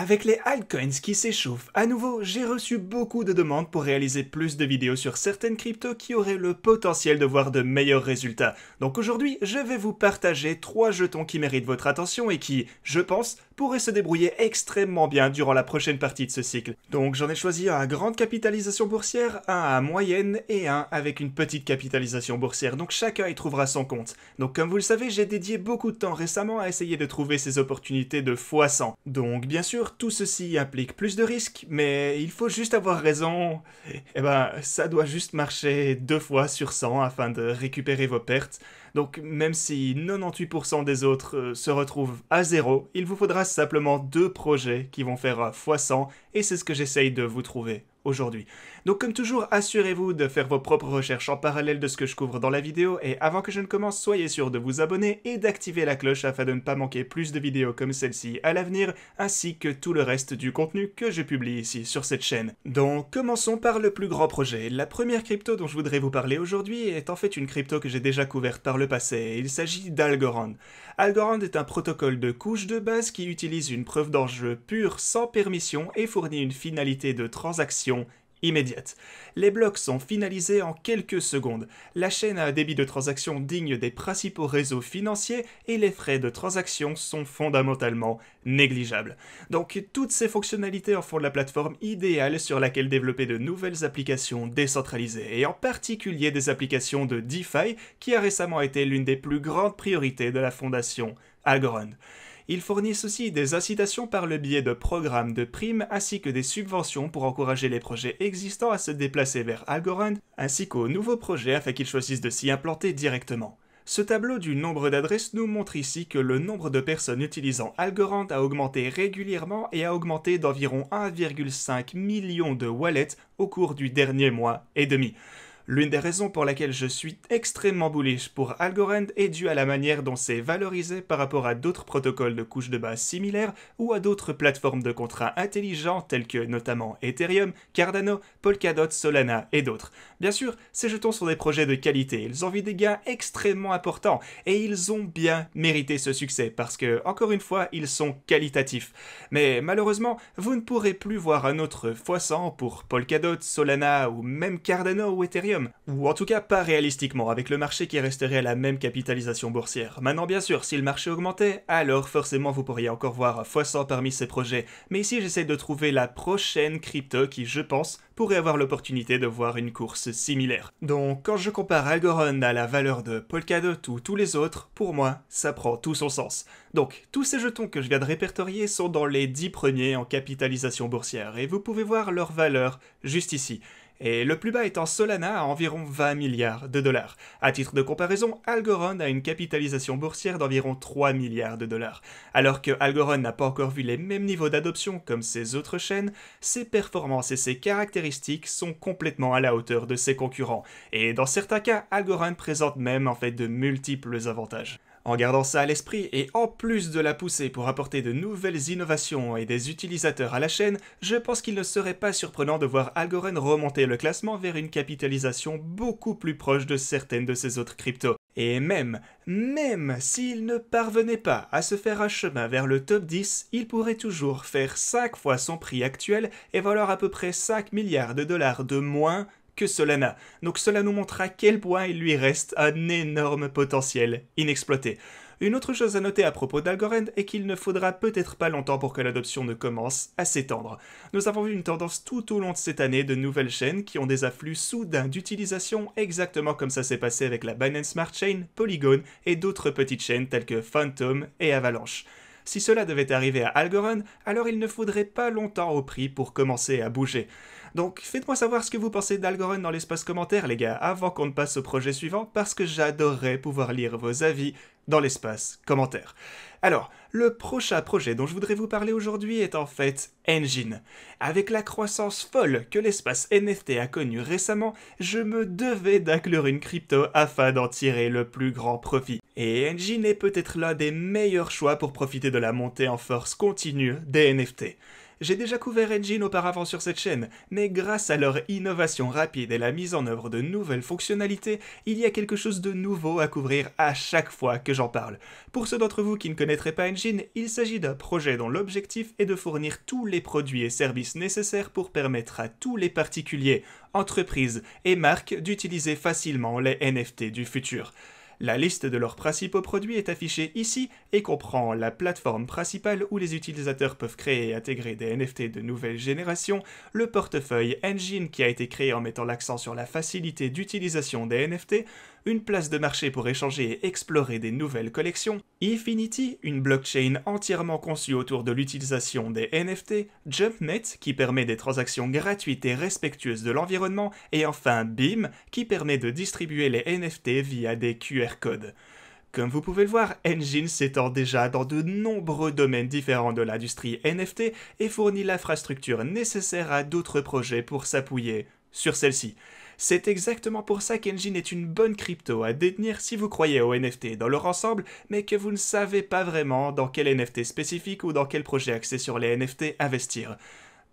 avec les altcoins qui s'échauffent, à nouveau, j'ai reçu beaucoup de demandes pour réaliser plus de vidéos sur certaines cryptos qui auraient le potentiel de voir de meilleurs résultats. Donc aujourd'hui, je vais vous partager trois jetons qui méritent votre attention et qui, je pense, pourrait se débrouiller extrêmement bien durant la prochaine partie de ce cycle. Donc j'en ai choisi un à grande capitalisation boursière, un à moyenne et un avec une petite capitalisation boursière, donc chacun y trouvera son compte. Donc comme vous le savez, j'ai dédié beaucoup de temps récemment à essayer de trouver ces opportunités de x100. Donc bien sûr, tout ceci implique plus de risques, mais il faut juste avoir raison. Eh ben, ça doit juste marcher deux fois sur 100 afin de récupérer vos pertes. Donc même si 98% des autres euh, se retrouvent à zéro, il vous faudra simplement deux projets qui vont faire x100 et c'est ce que j'essaye de vous trouver aujourd'hui. Donc comme toujours, assurez-vous de faire vos propres recherches en parallèle de ce que je couvre dans la vidéo et avant que je ne commence, soyez sûr de vous abonner et d'activer la cloche afin de ne pas manquer plus de vidéos comme celle-ci à l'avenir, ainsi que tout le reste du contenu que je publie ici sur cette chaîne. Donc commençons par le plus grand projet. La première crypto dont je voudrais vous parler aujourd'hui est en fait une crypto que j'ai déjà couverte par le passé, il s'agit d'Algorand. Algorand est un protocole de couche de base qui utilise une preuve d'enjeu pure sans permission et fournit une finalité de transaction immédiate. Les blocs sont finalisés en quelques secondes. La chaîne a un débit de transaction digne des principaux réseaux financiers et les frais de transaction sont fondamentalement négligeables. Donc toutes ces fonctionnalités en font la plateforme idéale sur laquelle développer de nouvelles applications décentralisées et en particulier des applications de DeFi qui a récemment été l'une des plus grandes priorités de la fondation Agron. Ils fournissent aussi des incitations par le biais de programmes de primes ainsi que des subventions pour encourager les projets existants à se déplacer vers Algorand ainsi qu'aux nouveaux projets afin qu'ils choisissent de s'y implanter directement. Ce tableau du nombre d'adresses nous montre ici que le nombre de personnes utilisant Algorand a augmenté régulièrement et a augmenté d'environ 1,5 million de wallets au cours du dernier mois et demi. L'une des raisons pour laquelle je suis extrêmement bullish pour Algorand est due à la manière dont c'est valorisé par rapport à d'autres protocoles de couche de base similaires ou à d'autres plateformes de contrats intelligents tels que notamment Ethereum, Cardano, Polkadot, Solana et d'autres. Bien sûr, ces jetons sont des projets de qualité, ils ont vu des gains extrêmement importants et ils ont bien mérité ce succès parce que, encore une fois, ils sont qualitatifs. Mais malheureusement, vous ne pourrez plus voir un autre x100 pour Polkadot, Solana ou même Cardano ou Ethereum ou en tout cas pas réalistiquement avec le marché qui resterait à la même capitalisation boursière. Maintenant bien sûr, si le marché augmentait, alors forcément vous pourriez encore voir x100 parmi ces projets, mais ici j'essaie de trouver la prochaine crypto qui je pense pourrait avoir l'opportunité de voir une course similaire. Donc quand je compare Algorand à la valeur de Polkadot ou tous les autres, pour moi ça prend tout son sens. Donc tous ces jetons que je viens de répertorier sont dans les 10 premiers en capitalisation boursière et vous pouvez voir leur valeur juste ici et le plus bas étant Solana à environ 20 milliards de dollars. À titre de comparaison, Algorand a une capitalisation boursière d'environ 3 milliards de dollars. Alors que Algorand n'a pas encore vu les mêmes niveaux d'adoption comme ses autres chaînes, ses performances et ses caractéristiques sont complètement à la hauteur de ses concurrents, et dans certains cas, Algorand présente même en fait de multiples avantages. En gardant ça à l'esprit et en plus de la pousser pour apporter de nouvelles innovations et des utilisateurs à la chaîne, je pense qu'il ne serait pas surprenant de voir Algorand remonter le classement vers une capitalisation beaucoup plus proche de certaines de ses autres cryptos. Et même, même s'il ne parvenait pas à se faire un chemin vers le top 10, il pourrait toujours faire 5 fois son prix actuel et valoir à peu près 5 milliards de dollars de moins Solana. Donc cela nous montre à quel point il lui reste un énorme potentiel inexploité. Une autre chose à noter à propos d'Algorand est qu'il ne faudra peut-être pas longtemps pour que l'adoption ne commence à s'étendre. Nous avons vu une tendance tout au long de cette année de nouvelles chaînes qui ont des afflux soudains d'utilisation exactement comme ça s'est passé avec la Binance Smart Chain, Polygon et d'autres petites chaînes telles que Phantom et Avalanche. Si cela devait arriver à Algorand, alors il ne faudrait pas longtemps au prix pour commencer à bouger. Donc faites-moi savoir ce que vous pensez d'Algorand dans l'espace commentaire, les gars, avant qu'on ne passe au projet suivant, parce que j'adorerais pouvoir lire vos avis dans l'espace commentaire. Alors, le prochain projet dont je voudrais vous parler aujourd'hui est en fait Engine. Avec la croissance folle que l'espace NFT a connue récemment, je me devais d'inclure une crypto afin d'en tirer le plus grand profit. Et Engine est peut-être l'un des meilleurs choix pour profiter de la montée en force continue des NFT. J'ai déjà couvert Engine auparavant sur cette chaîne, mais grâce à leur innovation rapide et la mise en œuvre de nouvelles fonctionnalités, il y a quelque chose de nouveau à couvrir à chaque fois que j'en parle. Pour ceux d'entre vous qui ne connaîtraient pas Engine, il s'agit d'un projet dont l'objectif est de fournir tous les produits et services nécessaires pour permettre à tous les particuliers, entreprises et marques d'utiliser facilement les NFT du futur. La liste de leurs principaux produits est affichée ici et comprend la plateforme principale où les utilisateurs peuvent créer et intégrer des NFT de nouvelle génération, le portefeuille Engine qui a été créé en mettant l'accent sur la facilité d'utilisation des NFT, une place de marché pour échanger et explorer des nouvelles collections, Infinity, une blockchain entièrement conçue autour de l'utilisation des NFT, JumpNet, qui permet des transactions gratuites et respectueuses de l'environnement, et enfin BIM, qui permet de distribuer les NFT via des QR codes. Comme vous pouvez le voir, Engine s'étend déjà dans de nombreux domaines différents de l'industrie NFT et fournit l'infrastructure nécessaire à d'autres projets pour s'appuyer sur celle-ci. C'est exactement pour ça qu'Engine est une bonne crypto à détenir si vous croyez aux NFT dans leur ensemble, mais que vous ne savez pas vraiment dans quel NFT spécifique ou dans quel projet axé sur les NFT investir.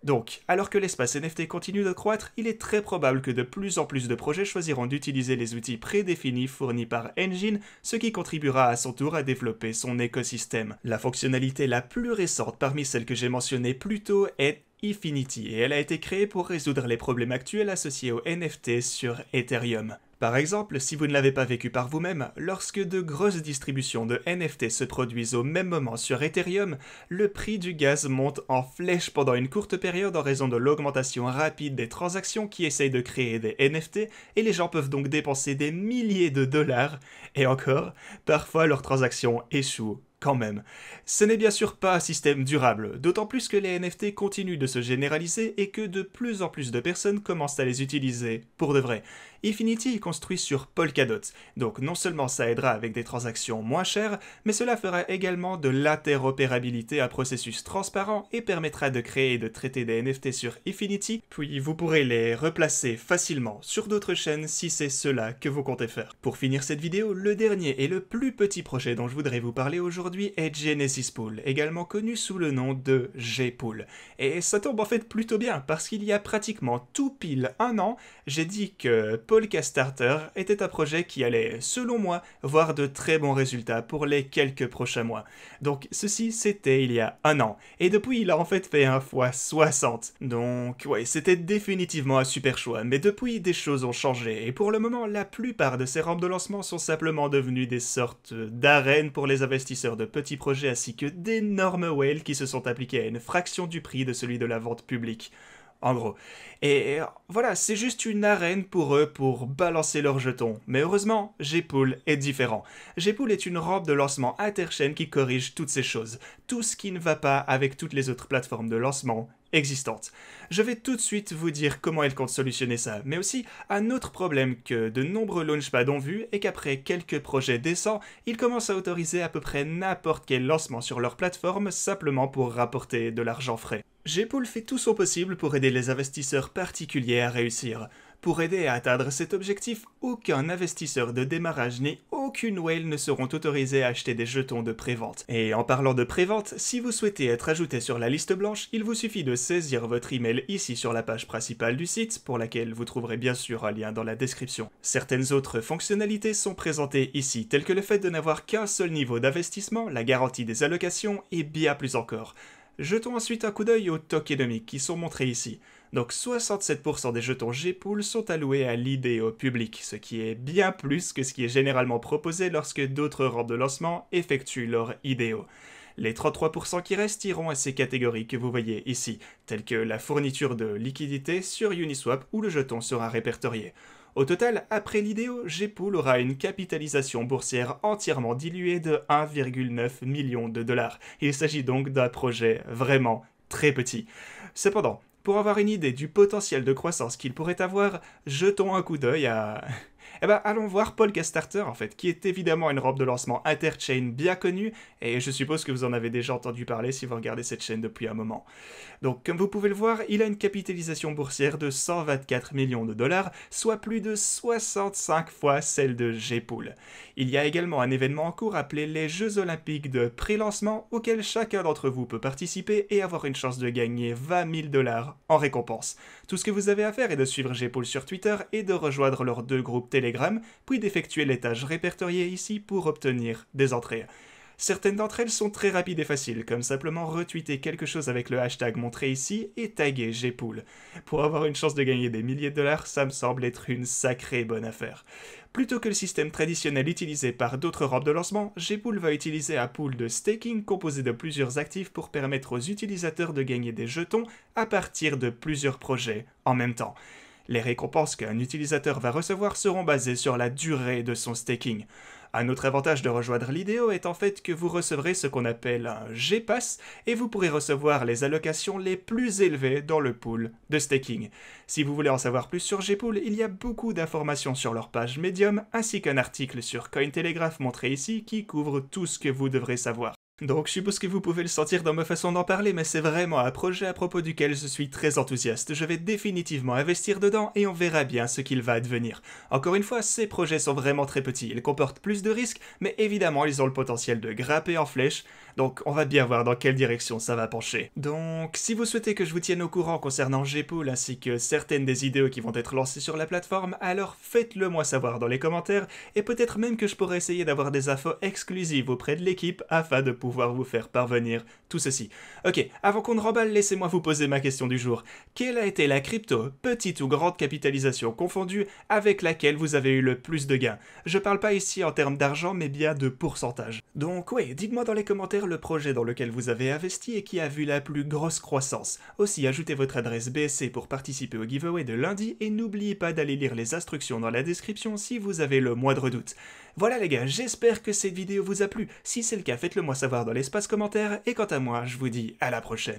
Donc, alors que l'espace NFT continue de croître, il est très probable que de plus en plus de projets choisiront d'utiliser les outils prédéfinis fournis par Engine, ce qui contribuera à son tour à développer son écosystème. La fonctionnalité la plus récente parmi celles que j'ai mentionnées plus tôt est Infinity et elle a été créée pour résoudre les problèmes actuels associés aux NFT sur Ethereum. Par exemple, si vous ne l'avez pas vécu par vous-même, lorsque de grosses distributions de NFT se produisent au même moment sur Ethereum, le prix du gaz monte en flèche pendant une courte période en raison de l'augmentation rapide des transactions qui essayent de créer des NFT, et les gens peuvent donc dépenser des milliers de dollars, et encore, parfois leurs transactions échouent quand même. Ce n'est bien sûr pas un système durable, d'autant plus que les NFT continuent de se généraliser et que de plus en plus de personnes commencent à les utiliser, pour de vrai. Infinity est construit sur Polkadot, donc non seulement ça aidera avec des transactions moins chères, mais cela fera également de l'interopérabilité à processus transparent et permettra de créer et de traiter des NFT sur Infinity, puis vous pourrez les replacer facilement sur d'autres chaînes si c'est cela que vous comptez faire. Pour finir cette vidéo, le dernier et le plus petit projet dont je voudrais vous parler aujourd'hui est Genesis Pool, également connu sous le nom de G Gpool. Et ça tombe en fait plutôt bien parce qu'il y a pratiquement tout pile un an, j'ai dit que Polka Starter était un projet qui allait, selon moi, voir de très bons résultats pour les quelques prochains mois. Donc ceci, c'était il y a un an. Et depuis, il a en fait fait un fois 60. Donc ouais, c'était définitivement un super choix. Mais depuis, des choses ont changé. Et pour le moment, la plupart de ces rampes de lancement sont simplement devenues des sortes d'arènes pour les investisseurs de petits projets ainsi que d'énormes whales qui se sont appliqués à une fraction du prix de celui de la vente publique en gros. Et voilà, c'est juste une arène pour eux pour balancer leurs jetons. Mais heureusement, Gpool est différent. Gpool est une rampe de lancement interchaîne qui corrige toutes ces choses, tout ce qui ne va pas avec toutes les autres plateformes de lancement existantes. Je vais tout de suite vous dire comment elle comptent solutionner ça, mais aussi un autre problème que de nombreux launchpads ont vu et qu'après quelques projets décents, ils commencent à autoriser à peu près n'importe quel lancement sur leur plateforme simplement pour rapporter de l'argent frais. Gepol fait tout son possible pour aider les investisseurs particuliers à réussir. Pour aider à atteindre cet objectif, aucun investisseur de démarrage ni aucune whale ne seront autorisés à acheter des jetons de prévente. Et en parlant de prévente, si vous souhaitez être ajouté sur la liste blanche, il vous suffit de saisir votre email ici sur la page principale du site, pour laquelle vous trouverez bien sûr un lien dans la description. Certaines autres fonctionnalités sont présentées ici, telles que le fait de n'avoir qu'un seul niveau d'investissement, la garantie des allocations et bien plus encore. Jetons ensuite un coup d'œil aux tokenomics qui sont montrés ici. Donc 67% des jetons g sont alloués à l'idée public, ce qui est bien plus que ce qui est généralement proposé lorsque d'autres rangs de lancement effectuent leur IDEO. Les 33% qui restent iront à ces catégories que vous voyez ici, telles que la fourniture de liquidités sur Uniswap ou le jeton sera répertorié. Au total, après l'idéo, Gpool aura une capitalisation boursière entièrement diluée de 1,9 million de dollars. Il s'agit donc d'un projet vraiment très petit. Cependant, pour avoir une idée du potentiel de croissance qu'il pourrait avoir, jetons un coup d'œil à... Eh ben, allons voir Paul Kestarter, en fait, qui est évidemment une robe de lancement Interchain bien connue, et je suppose que vous en avez déjà entendu parler si vous regardez cette chaîne depuis un moment. Donc, comme vous pouvez le voir, il a une capitalisation boursière de 124 millions de dollars, soit plus de 65 fois celle de Gpool. Il y a également un événement en cours appelé les Jeux Olympiques de pré-lancement, auquel chacun d'entre vous peut participer et avoir une chance de gagner 20 000 dollars en récompense. Tout ce que vous avez à faire est de suivre g sur Twitter et de rejoindre leurs deux groupes télé puis d'effectuer les tâches ici pour obtenir des entrées. Certaines d'entre elles sont très rapides et faciles, comme simplement retweeter quelque chose avec le hashtag montré ici et taguer Gpool. Pour avoir une chance de gagner des milliers de dollars, ça me semble être une sacrée bonne affaire. Plutôt que le système traditionnel utilisé par d'autres robes de lancement, Gpool va utiliser un pool de staking composé de plusieurs actifs pour permettre aux utilisateurs de gagner des jetons à partir de plusieurs projets en même temps. Les récompenses qu'un utilisateur va recevoir seront basées sur la durée de son staking. Un autre avantage de rejoindre l'idéo est en fait que vous recevrez ce qu'on appelle un G-Pass et vous pourrez recevoir les allocations les plus élevées dans le pool de staking. Si vous voulez en savoir plus sur Gpool, il y a beaucoup d'informations sur leur page Medium ainsi qu'un article sur Cointelegraph montré ici qui couvre tout ce que vous devrez savoir. Donc je suppose que vous pouvez le sentir dans ma façon d'en parler, mais c'est vraiment un projet à propos duquel je suis très enthousiaste. Je vais définitivement investir dedans et on verra bien ce qu'il va advenir. Encore une fois, ces projets sont vraiment très petits, ils comportent plus de risques, mais évidemment ils ont le potentiel de grimper en flèche, donc on va bien voir dans quelle direction ça va pencher. Donc si vous souhaitez que je vous tienne au courant concernant Gpool ainsi que certaines des idées qui vont être lancées sur la plateforme, alors faites-le moi savoir dans les commentaires et peut-être même que je pourrais essayer d'avoir des infos exclusives auprès de l'équipe afin de pouvoir vous faire parvenir tout ceci. Ok, avant qu'on ne remballe, laissez-moi vous poser ma question du jour. Quelle a été la crypto, petite ou grande capitalisation confondue, avec laquelle vous avez eu le plus de gains Je parle pas ici en termes d'argent mais bien de pourcentage. Donc oui, dites-moi dans les commentaires le projet dans lequel vous avez investi et qui a vu la plus grosse croissance. Aussi, ajoutez votre adresse BSC pour participer au giveaway de lundi et n'oubliez pas d'aller lire les instructions dans la description si vous avez le moindre doute. Voilà les gars, j'espère que cette vidéo vous a plu. Si c'est le cas, faites-le moi savoir dans l'espace commentaire et quant à moi, je vous dis à la prochaine.